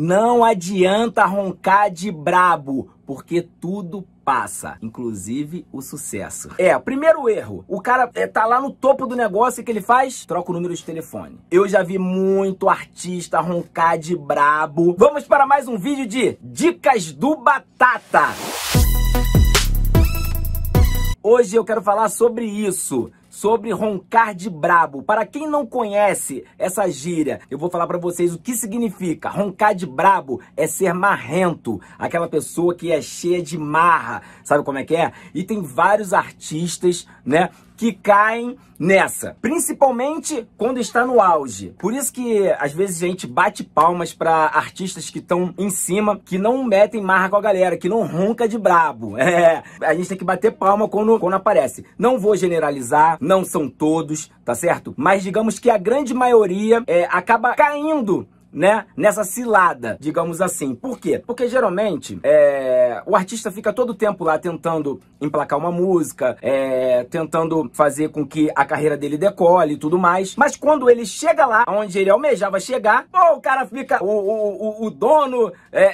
Não adianta roncar de brabo, porque tudo passa, inclusive o sucesso. É, primeiro erro, o cara é, tá lá no topo do negócio e que ele faz? Troca o número de telefone. Eu já vi muito artista roncar de brabo. Vamos para mais um vídeo de Dicas do Batata. Hoje eu quero falar sobre isso sobre roncar de brabo. Para quem não conhece essa gíria, eu vou falar para vocês o que significa. Roncar de brabo é ser marrento, aquela pessoa que é cheia de marra, sabe como é que é? E tem vários artistas, né? que caem nessa, principalmente quando está no auge. Por isso que às vezes a gente bate palmas para artistas que estão em cima, que não metem marra com a galera, que não ronca de brabo. É, a gente tem que bater palma quando, quando aparece. Não vou generalizar, não são todos, tá certo? Mas digamos que a grande maioria é, acaba caindo né, nessa cilada, digamos assim. Por quê? Porque geralmente é, o artista fica todo o tempo lá tentando emplacar uma música, é, tentando fazer com que a carreira dele decole e tudo mais. Mas quando ele chega lá, onde ele almejava chegar, pô, o cara fica o, o, o, o dono, é,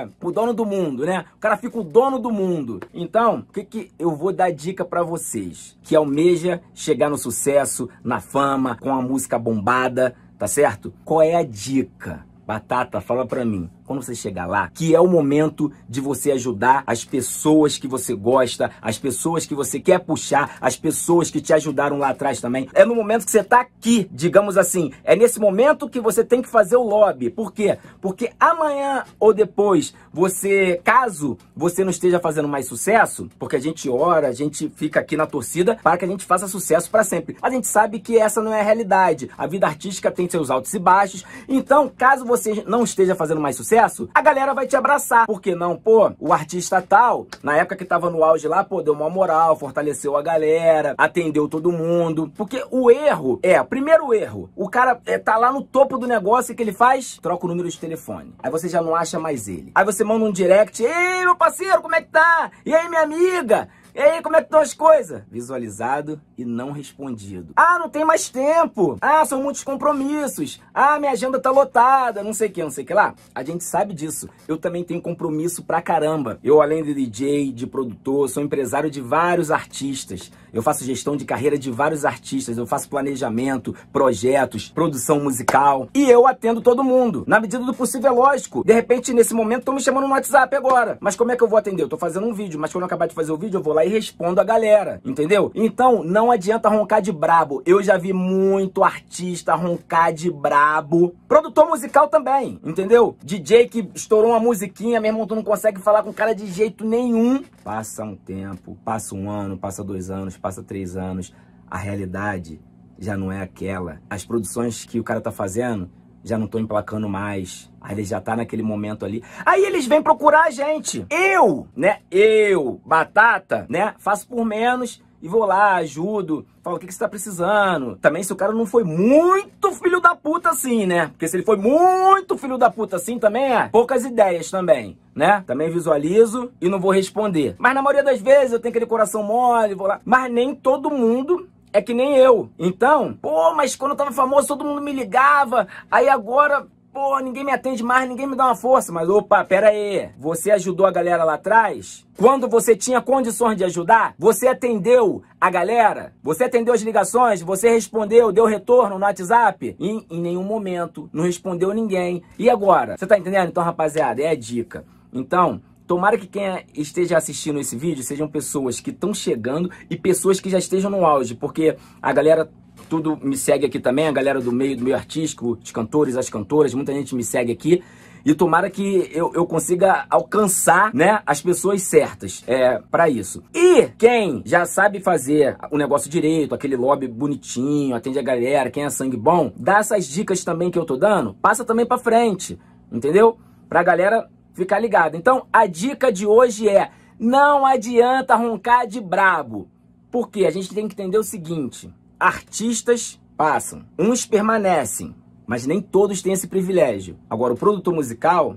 é o dono do mundo, né? O cara fica o dono do mundo. Então, o que, que eu vou dar dica para vocês? Que almeja chegar no sucesso, na fama, com a música bombada, tá certo? Qual é a dica? Batata, fala para mim quando você chegar lá, que é o momento de você ajudar as pessoas que você gosta, as pessoas que você quer puxar, as pessoas que te ajudaram lá atrás também. É no momento que você está aqui, digamos assim. É nesse momento que você tem que fazer o lobby. Por quê? Porque amanhã ou depois, você, caso você não esteja fazendo mais sucesso, porque a gente ora, a gente fica aqui na torcida para que a gente faça sucesso para sempre. A gente sabe que essa não é a realidade. A vida artística tem seus altos e baixos. Então, caso você não esteja fazendo mais sucesso, sucesso, a galera vai te abraçar. Por que não, pô? O artista tal, na época que tava no auge lá, pô, deu uma moral, fortaleceu a galera, atendeu todo mundo. Porque o erro é, primeiro erro, o cara é, tá lá no topo do negócio e que ele faz? Troca o número de telefone. Aí você já não acha mais ele. Aí você manda um direct, ei, meu parceiro, como é que tá? E aí, minha amiga? E aí, como é que estão as coisas? Visualizado e não respondido. Ah, não tem mais tempo. Ah, são muitos compromissos. Ah, minha agenda tá lotada, não sei o que, não sei o que lá. A gente sabe disso. Eu também tenho compromisso pra caramba. Eu, além de DJ, de produtor, sou empresário de vários artistas. Eu faço gestão de carreira de vários artistas. Eu faço planejamento, projetos, produção musical. E eu atendo todo mundo. Na medida do possível, é lógico. De repente, nesse momento, estão me chamando no WhatsApp agora. Mas como é que eu vou atender? Eu tô fazendo um vídeo, mas quando eu acabar de fazer o vídeo, eu vou lá e respondo a galera. Entendeu? Então, não não adianta roncar de brabo. Eu já vi muito artista roncar de brabo. Produtor musical também, entendeu? DJ que estourou uma musiquinha, meu irmão, tu não consegue falar com o cara de jeito nenhum. Passa um tempo, passa um ano, passa dois anos, passa três anos. A realidade já não é aquela. As produções que o cara tá fazendo já não tô emplacando mais. Aí ele já tá naquele momento ali. Aí eles vêm procurar a gente. Eu, né? Eu, batata, né? Faço por menos e vou lá, ajudo, falo o que, que você tá precisando. Também se o cara não foi muito filho da puta assim, né? Porque se ele foi muito filho da puta assim também é poucas ideias também, né? Também visualizo e não vou responder. Mas na maioria das vezes eu tenho aquele coração mole, vou lá. Mas nem todo mundo é que nem eu. Então, pô, mas quando eu tava famoso todo mundo me ligava, aí agora pô, ninguém me atende mais, ninguém me dá uma força. Mas opa, pera aí, você ajudou a galera lá atrás? Quando você tinha condições de ajudar, você atendeu a galera, você atendeu as ligações, você respondeu, deu retorno no WhatsApp? E em nenhum momento, não respondeu ninguém. E agora? Você tá entendendo? Então, rapaziada, é a dica. Então, Tomara que quem esteja assistindo esse vídeo sejam pessoas que estão chegando e pessoas que já estejam no auge, porque a galera tudo me segue aqui também, a galera do meio, do meio artístico, os cantores, as cantoras, muita gente me segue aqui. E tomara que eu, eu consiga alcançar, né, as pessoas certas é, para isso. E quem já sabe fazer o negócio direito, aquele lobby bonitinho, atende a galera, quem é sangue bom, dá essas dicas também que eu tô dando, passa também para frente, entendeu? Pra galera ficar ligada. Então, a dica de hoje é: não adianta roncar de brabo. Porque a gente tem que entender o seguinte: Artistas passam, uns permanecem, mas nem todos têm esse privilégio. Agora, o produtor musical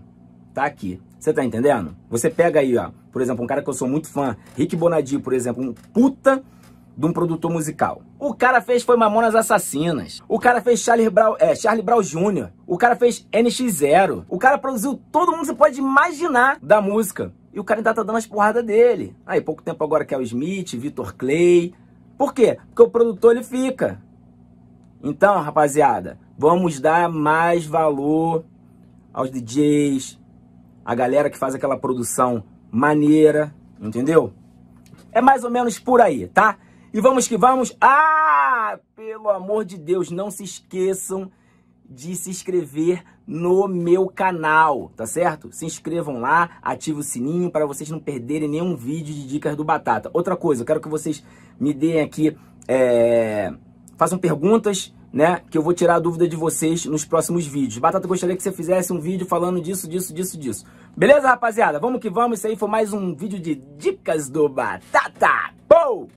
tá aqui. Você tá entendendo? Você pega aí, ó, por exemplo, um cara que eu sou muito fã, Rick Bonadio, por exemplo, um puta de um produtor musical. O cara fez foi Mamonas Assassinas. O cara fez Charlie Brown, é, Charlie Brown Jr. O cara fez NX0. O cara produziu todo mundo que você pode imaginar da música. E o cara ainda tá dando as porradas dele. Aí, pouco tempo agora que é o Smith, Vitor Clay, por quê? Porque o produtor ele fica. Então, rapaziada, vamos dar mais valor aos DJs, a galera que faz aquela produção maneira, entendeu? É mais ou menos por aí, tá? E vamos que vamos. Ah, pelo amor de Deus, não se esqueçam de se inscrever no meu canal, tá certo? Se inscrevam lá, ative o sininho para vocês não perderem nenhum vídeo de dicas do Batata. Outra coisa, eu quero que vocês me deem aqui, é... façam perguntas, né? Que eu vou tirar a dúvida de vocês nos próximos vídeos. Batata, gostaria que você fizesse um vídeo falando disso, disso, disso, disso. Beleza, rapaziada? Vamos que vamos. Isso aí foi mais um vídeo de dicas do Batata. Pou!